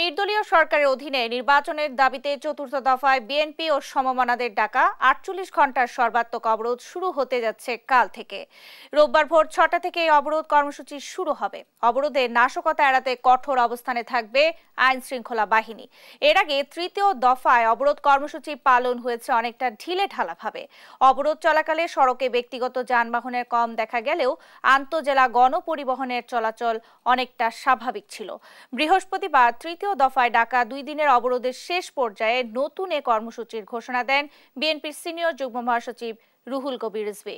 নির্দলীয় সরকারের অধীনে নির্বাচনের দাবিতে চতুর্থ দফায় বিএনপি ও সমমানাদের ডাকা আটচল্লিশ ঘন্টার সর্বাত্মক অবরোধ শুরু হতে যাচ্ছে কাল থেকে রোববার ভোর ছটা থেকে এই অবরোধ কর্মসূচি শুরু হবে অবরোধে নাশকতা এড়াতে কঠোর অবস্থানে থাকবে আইন শৃঙ্খলা বাহিনী এর আগে তৃতীয় দফায় অবরোধ কর্মসূচি পালন হয়েছে অনেকটা ঢিলে ঢালাভাবে অবরোধ চলাকালে সড়কে ব্যক্তিগত যানবাহনের কম দেখা গেলেও আন্তজেলা গণপরিবহনের চলাচল অনেকটা স্বাভাবিক ছিল বৃহস্পতিবার তৃতীয় তৃতীয় দফায় ডাকা দুই দিনের অবরোধের শেষ পর্যায়ে নতুন এ কর্মসূচির ঘোষণা দেন বিএনপির সিনিয়র যুগ্ম মহাসচিব রুহুল কবির রিজভী